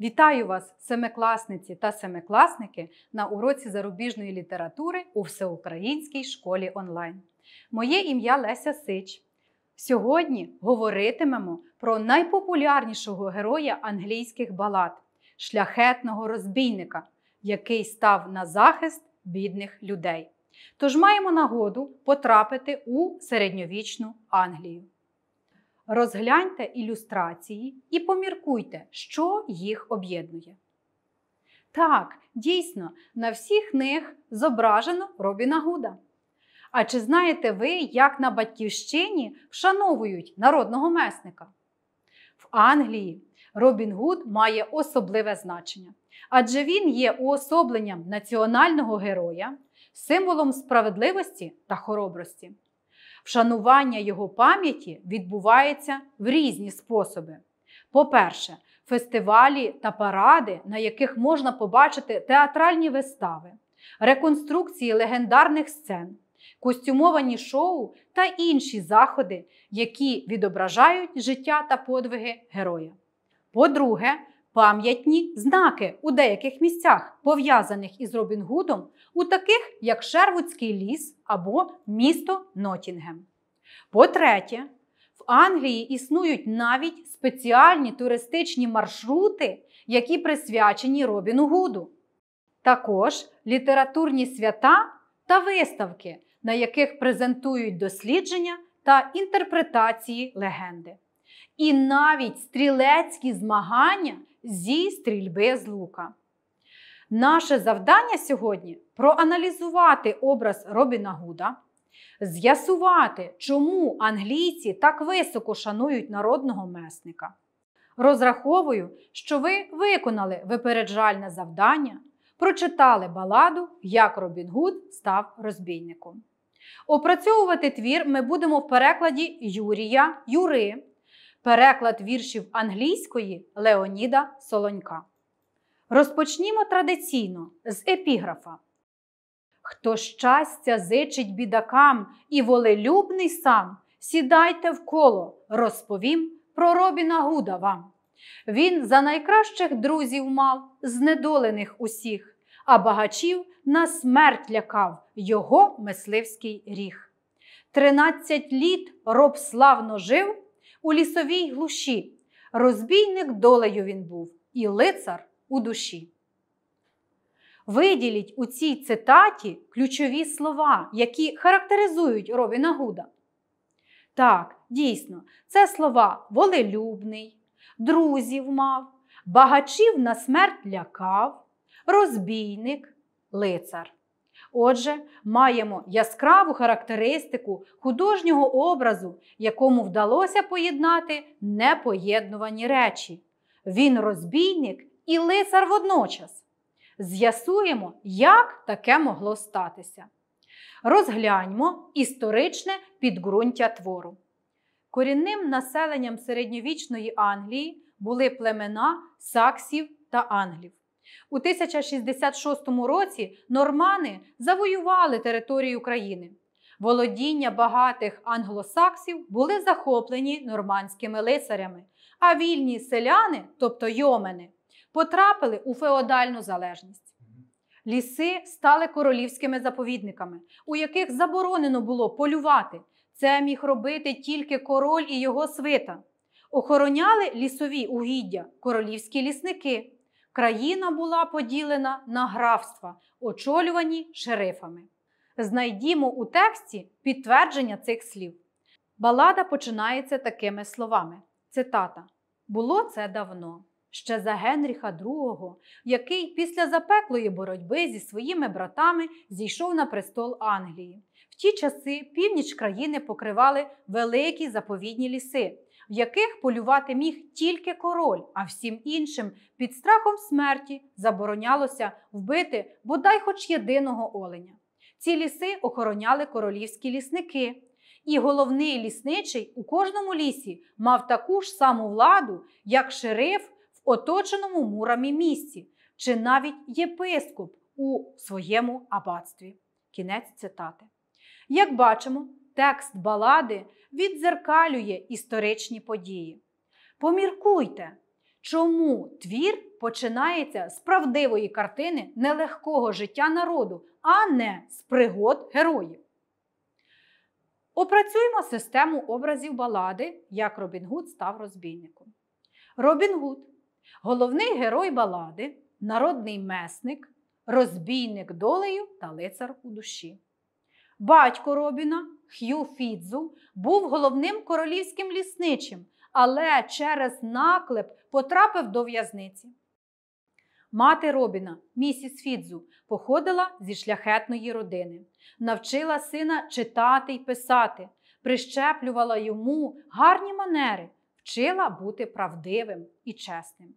Вітаю вас, семикласниці та семикласники, на уроці зарубіжної літератури у Всеукраїнській школі онлайн. Моє ім'я Леся Сич. Сьогодні говоритимемо про найпопулярнішого героя англійських балад шляхетного розбійника, який став на захист бідних людей. Тож маємо нагоду потрапити у середньовічну Англію. Розгляньте ілюстрації і поміркуйте, що їх об'єднує. Так, дійсно, на всіх них зображено Робіна Гуда. А чи знаєте ви, як на Батьківщині вшановують народного месника? В Англії Робін Гуд має особливе значення, адже він є уособленням національного героя, символом справедливості та хоробрості. Вшанування його пам'яті відбувається в різні способи. По-перше, фестивалі та паради, на яких можна побачити театральні вистави, реконструкції легендарних сцен, костюмовані шоу та інші заходи, які відображають життя та подвиги героя. По-друге, пам'ятні знаки у деяких місцях, пов'язаних із Робін-Гудом, у таких як Шервудський ліс або місто Нотінгем. По-третє, в Англії існують навіть спеціальні туристичні маршрути, які присвячені Робіну Гуду. Також літературні свята та виставки, на яких презентують дослідження та інтерпретації легенди. І навіть стрілецькі змагання, зі стрільби з лука. Наше завдання сьогодні проаналізувати образ Робіна Гуда, з'ясувати, чому англійці так високо шанують народного месника. Розраховую, що ви виконали випереджальне завдання, прочитали баладу, як Робін Гуд став розбійником. Опрацьовувати твір ми будемо в перекладі Юрія Юри. Переклад віршів англійської Леоніда Солонька. Розпочнімо традиційно з епіграфа. Хто щастя зичить бідакам і волелюбний сам, сідайте в коло, розповім про Робіна Гуда вам. Він за найкращих друзів мав, знедолених усіх, а багачів на смерть лякав його мисливський ріг. Тринадцять літ роб славно жив у лісовій глуші. Розбійник долею він був і лицар у душі. Виділіть у цій цитаті ключові слова, які характеризують Робіна Гуда. Так, дійсно, це слова волелюбний, друзів мав, багачів на смерть лякав, розбійник, лицар. Отже, маємо яскраву характеристику художнього образу, якому вдалося поєднати непоєднувані речі. Він розбійник і лицар водночас. З'ясуємо, як таке могло статися. Розгляньмо історичне підґрунтя твору. Корінним населенням середньовічної Англії були племена саксів та англів. У 1066 році нормани завоювали територію країни. Володіння багатих англосаксів були захоплені нормандськими лицарями, а вільні селяни, тобто йомени, потрапили у феодальну залежність. Ліси стали королівськими заповідниками, у яких заборонено було полювати. Це міг робити тільки король і його свита. Охороняли лісові угіддя, королівські лісники країна була поділена на графства, очолювані шерифами. Знайдімо у тексті підтвердження цих слів. Балада починається такими словами: цитата: Було це давно, ще за Генріха II, який після запеклої боротьби зі своїми братами зійшов на престол Англії. В ті часи північ країни покривали великі заповідні ліси, в яких полювати міг тільки король, а всім іншим під страхом смерті заборонялося вбити бодай хоч єдиного оленя. Ці ліси охороняли королівські лісники. І головний лісничий у кожному лісі мав таку ж саму владу, як шериф в оточеному мурамі місці, чи навіть єпископ у своєму аббатстві. Кінець цитати. Як бачимо, текст балади віддзеркалює історичні події. Поміркуйте, чому твір починається з правдивої картини нелегкого життя народу, а не з пригод героїв. Опрацюємо систему образів балади, як Робін Гуд став розбійником. Робін Гуд головний герой балади, народний месник, розбійник долею та лицар у душі. Батько Робіна Х'ю Фідзу був головним королівським лісничим, але через наклеп потрапив до в'язниці. Мати Робіна, місіс Фідзу, походила зі шляхетної родини, навчила сина читати й писати, прищеплювала йому гарні манери, вчила бути правдивим і чесним.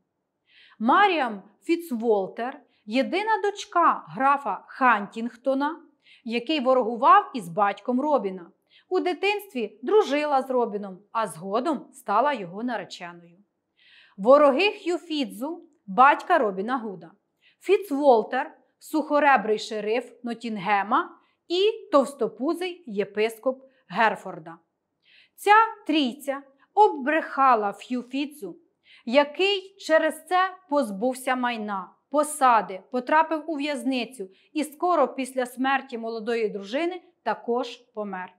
Маріам Фіцволтер, єдина дочка графа Хантінгтона який ворогував із батьком Робіна. У дитинстві дружила з Робіном, а згодом стала його нареченою. Вороги Х'ю Фідзу, батька Робіна Гуда, Фіцволтер, сухоребрий шериф Нотінгема і товстопузий єпископ Герфорда. Ця трійця оббрехала Ф'юфіцу, який через це позбувся майна, посади, потрапив у в'язницю і скоро після смерті молодої дружини також помер.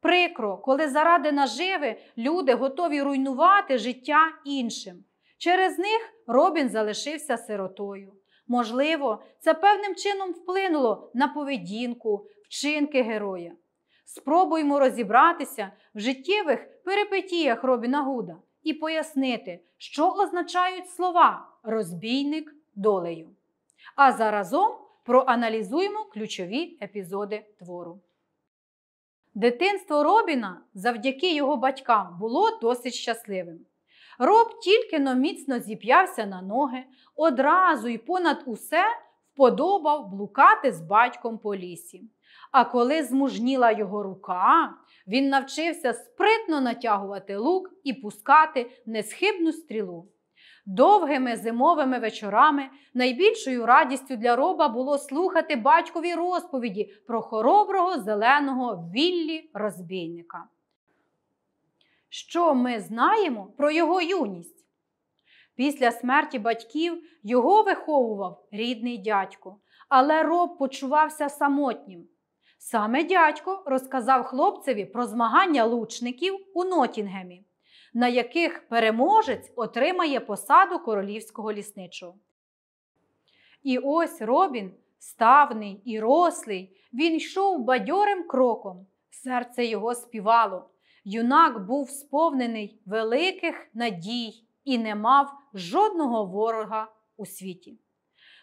Прикро, коли заради наживи люди готові руйнувати життя іншим. Через них Робін залишився сиротою. Можливо, це певним чином вплинуло на поведінку, вчинки героя. Спробуймо розібратися в життєвих перипетіях Робіна Гуда і пояснити, що означають слова розбійник, долею. А заразом проаналізуємо ключові епізоди твору. Дитинство Робіна завдяки його батькам було досить щасливим. Роб тільки но міцно зіп'явся на ноги, одразу і понад усе вподобав блукати з батьком по лісі. А коли змужніла його рука, він навчився спритно натягувати лук і пускати несхибну стрілу. Довгими зимовими вечорами найбільшою радістю для роба було слухати батькові розповіді про хороброго зеленого віллі розбійника. Що ми знаємо про його юність? Після смерті батьків його виховував рідний дядько, але роб почувався самотнім. Саме дядько розказав хлопцеві про змагання лучників у Нотінгемі на яких переможець отримає посаду королівського лісничого. І ось Робін, ставний і рослий, він йшов бадьорим кроком. Серце його співало. Юнак був сповнений великих надій і не мав жодного ворога у світі.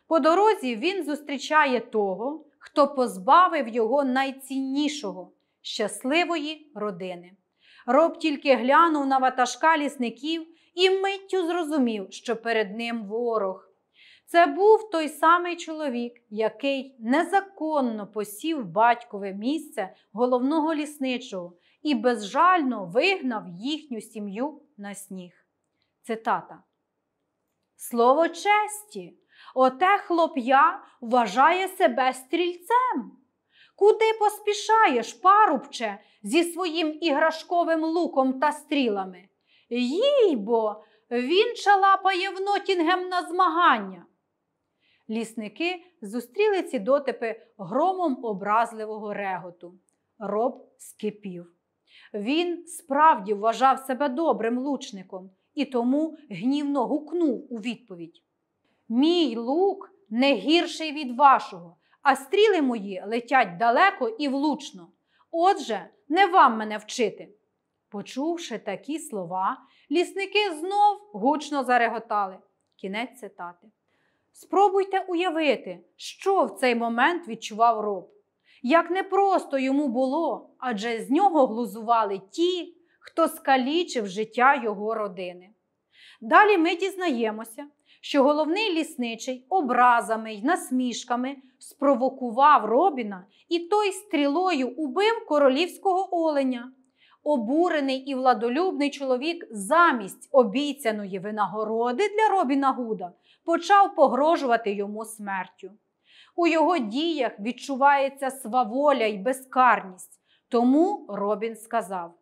По дорозі він зустрічає того, хто позбавив його найціннішого щасливої родини. Роб тільки глянув на ватажка лісників і миттю зрозумів, що перед ним ворог. Це був той самий чоловік, який незаконно посів батькове місце головного лісничого і безжально вигнав їхню сім'ю на сніг. Цитата. Слово честі, оте хлоп'я вважає себе стрільцем. Куди поспішаєш, парубче, зі своїм іграшковим луком та стрілами? Їй бо, він чалапає в Нотінгем на змагання. Лісники зустріли ці дотипи громом образливого реготу. Роб скипів. Він справді вважав себе добрим лучником і тому гнівно гукнув у відповідь: Мій лук не гірший від вашого а стріли мої летять далеко і влучно. Отже, не вам мене вчити. Почувши такі слова, лісники знов гучно зареготали. Кінець цитати. Спробуйте уявити, що в цей момент відчував роб. Як непросто йому було, адже з нього глузували ті, хто скалічив життя його родини. Далі ми дізнаємося, що головний лісничий образами й насмішками спровокував Робіна і той стрілою убив королівського оленя. Обурений і владолюбний чоловік замість обіцяної винагороди для Робіна Гуда почав погрожувати йому смертю. У його діях відчувається сваволя й безкарність. Тому Робін сказав: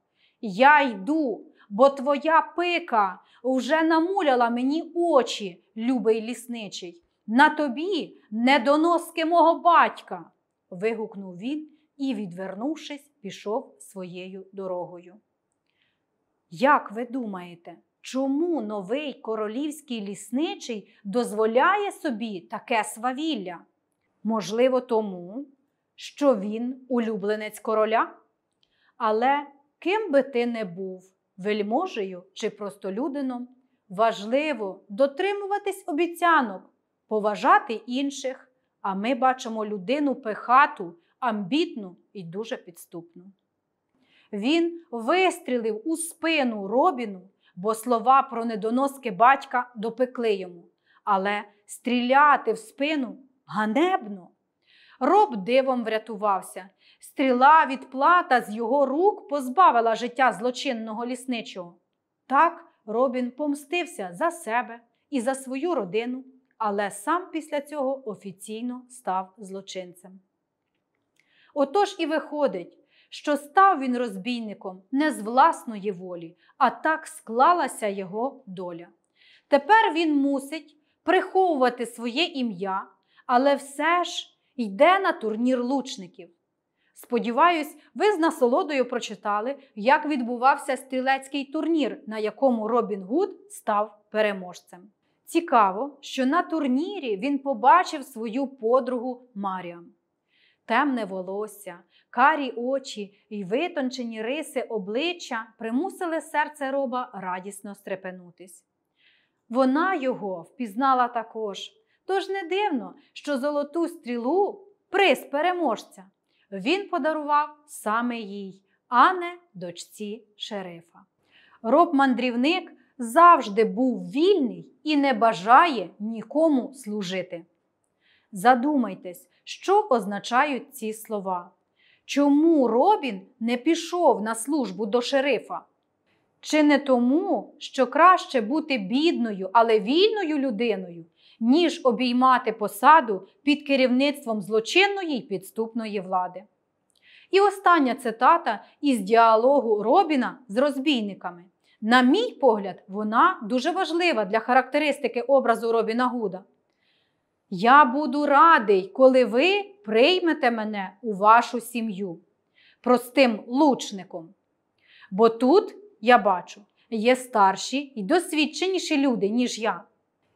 Я йду, бо твоя пика вже намуляла мені очі, любий лісничий. На тобі недоноски мого батька. вигукнув він і, відвернувшись, пішов своєю дорогою. Як ви думаєте, чому новий королівський лісничий дозволяє собі таке свавілля? Можливо, тому, що він улюбленець короля? Але ким би ти не був, вельможею чи простолюдином, важливо дотримуватись обіцянок, поважати інших, а ми бачимо людину пихату, амбітну і дуже підступну. Він вистрілив у спину робіну, бо слова про недоноски батька допекли йому. Але стріляти в спину ганебно. Роб дивом врятувався. Стріла відплата з його рук позбавила життя злочинного лісничого. Так Робін помстився за себе і за свою родину, але сам після цього офіційно став злочинцем. Отож і виходить, що став він розбійником не з власної волі, а так склалася його доля. Тепер він мусить приховувати своє ім'я, але все ж йде на турнір лучників. Сподіваюсь, ви з насолодою прочитали, як відбувався стрілецький турнір, на якому Робін Гуд став переможцем. Цікаво, що на турнірі він побачив свою подругу Маріам. Темне волосся, карі очі і витончені риси обличчя примусили серце роба радісно стрепенутись. Вона його впізнала також, Тож не дивно, що золоту стрілу приз переможця він подарував саме їй, а не дочці шерифа. Роб мандрівник завжди був вільний і не бажає нікому служити. Задумайтесь, що означають ці слова. Чому Робін не пішов на службу до шерифа? Чи не тому, що краще бути бідною, але вільною людиною, ніж обіймати посаду під керівництвом злочинної й підступної влади. І остання цитата із діалогу Робіна з розбійниками. На мій погляд, вона дуже важлива для характеристики образу Робіна Гуда. Я буду радий, коли ви приймете мене у вашу сім'ю, простим лучником. Бо тут я бачу є старші і досвідченіші люди, ніж я.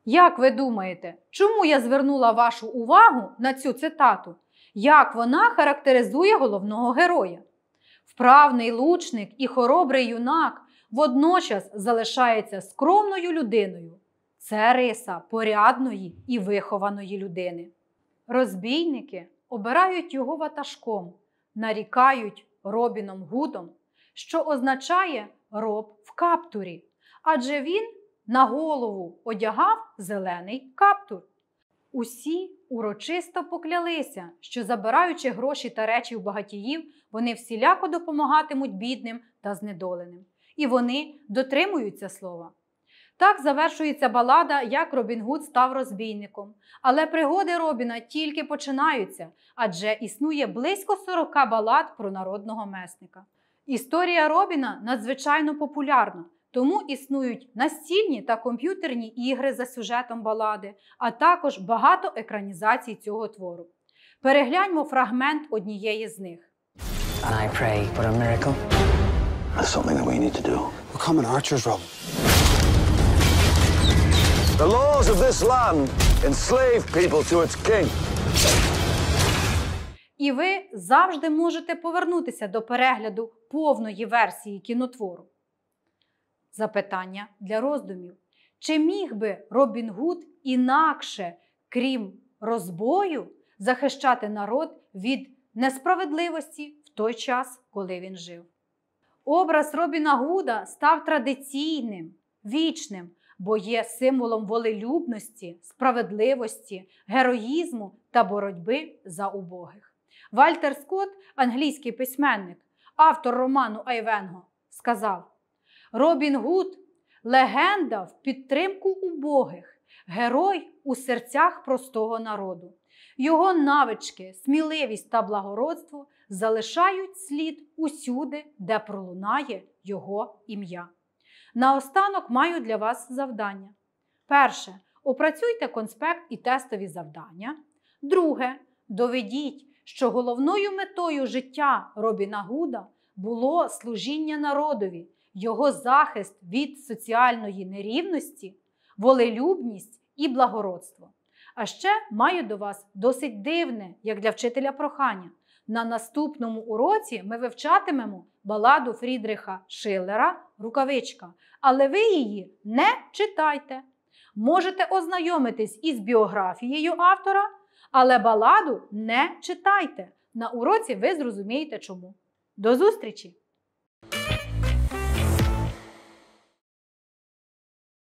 Як ви думаєте, чому я звернула вашу увагу на цю цитату? Як вона характеризує головного героя? Вправний лучник і хоробрий юнак водночас залишається скромною людиною. Це риса порядної і вихованої людини. Розбійники обирають його ватажком, нарікають Робіном Гудом, що означає роб в каптурі, адже він на голову одягав зелений каптур. Усі урочисто поклялися, що, забираючи гроші та речі в багатіїв, вони всіляко допомагатимуть бідним та знедоленим. І вони дотримуються слова. Так завершується балада, як Робін Гуд став розбійником. Але пригоди Робіна тільки починаються, адже існує близько 40 балад про народного месника. Історія Робіна надзвичайно популярна. Тому існують настільні та комп'ютерні ігри за сюжетом балади, а також багато екранізацій цього твору. Перегляньмо фрагмент однієї з них. And I pray for a miracle. That's something that we need to do. We're coming archers, Rob. The laws of this land enslave people to its king. І ви завжди можете повернутися до перегляду повної версії кінотвору запитання для роздумів. Чи міг би Робін Гуд інакше, крім розбою, захищати народ від несправедливості в той час, коли він жив? Образ Робіна Гуда став традиційним, вічним, бо є символом волелюбності, справедливості, героїзму та боротьби за убогих. Вальтер Скотт, англійський письменник, автор роману Айвенго, сказав. Робін Гуд легенда в підтримку убогих, герой у серцях простого народу. Його навички, сміливість та благородство залишають слід усюди, де пролунає його ім'я. Наостанок маю для вас завдання. Перше. Опрацюйте конспект і тестові завдання. Друге. Доведіть, що головною метою життя Робіна Гуда було служіння народові його захист від соціальної нерівності, волелюбність і благородство. А ще маю до вас досить дивне, як для вчителя прохання. На наступному уроці ми вивчатимемо баладу Фрідриха Шиллера Рукавичка, але ви її не читайте. Можете ознайомитись із біографією автора, але баладу не читайте. На уроці ви зрозумієте чому. До зустрічі!